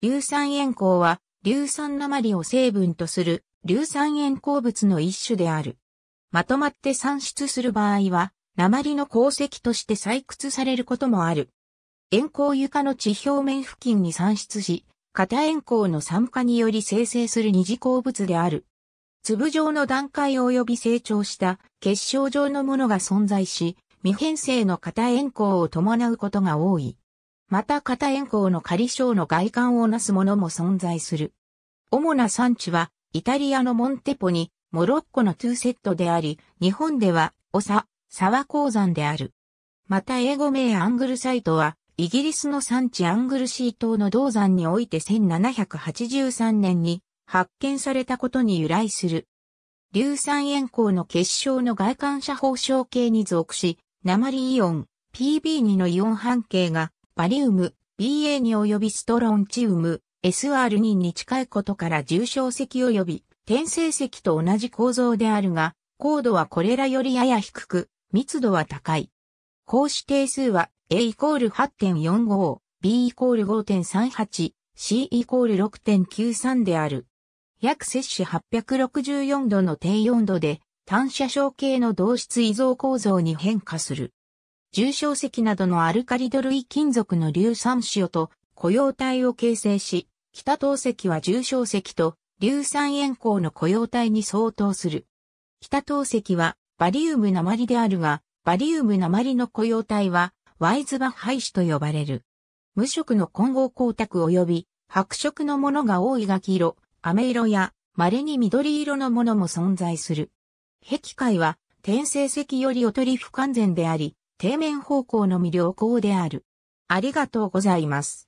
硫酸塩鉱は、硫酸鉛を成分とする硫酸塩鉱物の一種である。まとまって産出する場合は、鉛の鉱石として採掘されることもある。塩鉱床の地表面付近に産出し、型塩鉱の酸化により生成する二次鉱物である。粒状の段階及び成長した結晶状のものが存在し、未変性の型塩鉱を伴うことが多い。また片円光の仮称の外観をなすものも存在する。主な産地は、イタリアのモンテポに、モロッコのトゥーセットであり、日本では、オサ、沢鉱山である。また英語名アングルサイトは、イギリスの産地アングルシー島の銅山において1783年に発見されたことに由来する。硫酸塩鉱の結晶の外観射放射形に属し、鉛イオン、PB2 のイオン半径がバリウム、BA に及びストロンチウム、SR2 に近いことから重症石及び転生石と同じ構造であるが、高度はこれらよりやや低く、密度は高い。格子定数は A イコール8.45、B イコール5.38、C イコール6.93である。約摂氏864度の低温度で、単射小系の同質異常構造に変化する。重症石などのアルカリド類金属の硫酸塩と雇用体を形成し、北透石は重症石と硫酸塩鉱の雇用体に相当する。北透石はバリウム鉛であるが、バリウム鉛の雇用体はワイズバイ止と呼ばれる。無色の混合光沢及び白色のものが多いガキ色、飴色や稀に緑色のものも存在する。壁界は天性石より劣り不完全であり、底面方向のみ良好である。ありがとうございます。